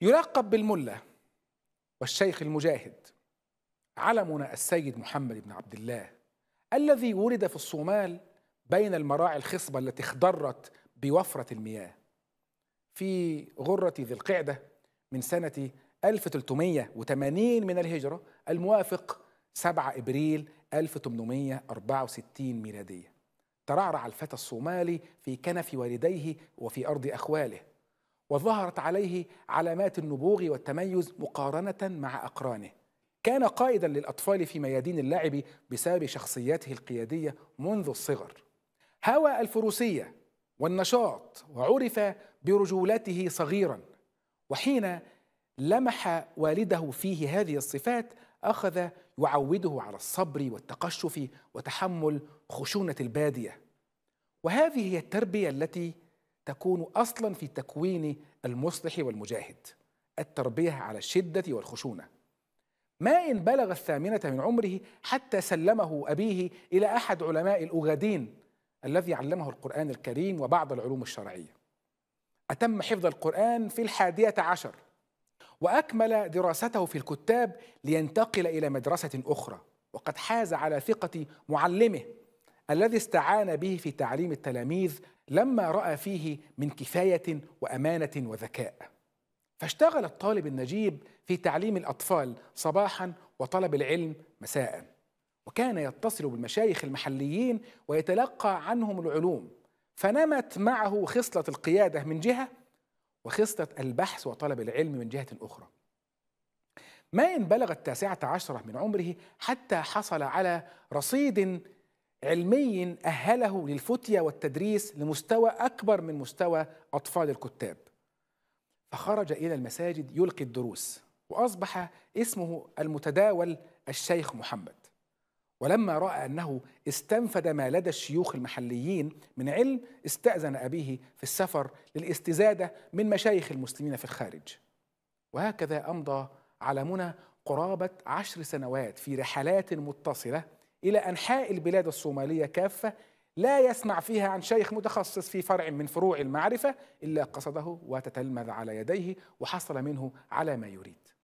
يلقب بالملة والشيخ المجاهد علمنا السيد محمد بن عبد الله الذي ولد في الصومال بين المراعي الخصبة التي اخضرت بوفرة المياه في غرة ذي القعدة من سنة 1380 من الهجرة الموافق 7 إبريل 1864 ميلادية ترعرع الفتى الصومالي في كنف والديه وفي أرض أخواله وظهرت عليه علامات النبوغ والتميز مقارنة مع أقرانه كان قائدا للأطفال في ميادين اللعب بسبب شخصيته القيادية منذ الصغر هوى الفروسية والنشاط وعرف برجولته صغيرا وحين لمح والده فيه هذه الصفات أخذ يعوده على الصبر والتقشف وتحمل خشونة البادية وهذه هي التربية التي تكون اصلا في تكوين المصلح والمجاهد التربيه على الشده والخشونه ما ان بلغ الثامنه من عمره حتى سلمه ابيه الى احد علماء الاوغادين الذي علمه القران الكريم وبعض العلوم الشرعيه اتم حفظ القران في الحاديه عشر واكمل دراسته في الكتاب لينتقل الى مدرسه اخرى وقد حاز على ثقه معلمه الذي استعان به في تعليم التلاميذ لما راى فيه من كفايه وامانه وذكاء فاشتغل الطالب النجيب في تعليم الاطفال صباحا وطلب العلم مساء وكان يتصل بالمشايخ المحليين ويتلقى عنهم العلوم فنمت معه خصله القياده من جهه وخصله البحث وطلب العلم من جهه اخرى ما إن بلغ التاسعة عشرة من عمره حتى حصل على رصيد علمي أهله للفتية والتدريس لمستوى أكبر من مستوى أطفال الكتاب فخرج إلى المساجد يلقي الدروس وأصبح اسمه المتداول الشيخ محمد ولما رأى أنه استنفد ما لدى الشيوخ المحليين من علم استأذن أبيه في السفر للاستزادة من مشايخ المسلمين في الخارج وهكذا أمضى على منى قرابة عشر سنوات في رحلات متصلة إلى أنحاء البلاد الصومالية كافة لا يسمع فيها عن شيخ متخصص في فرع من فروع المعرفة إلا قصده وتتلمذ على يديه وحصل منه على ما يريد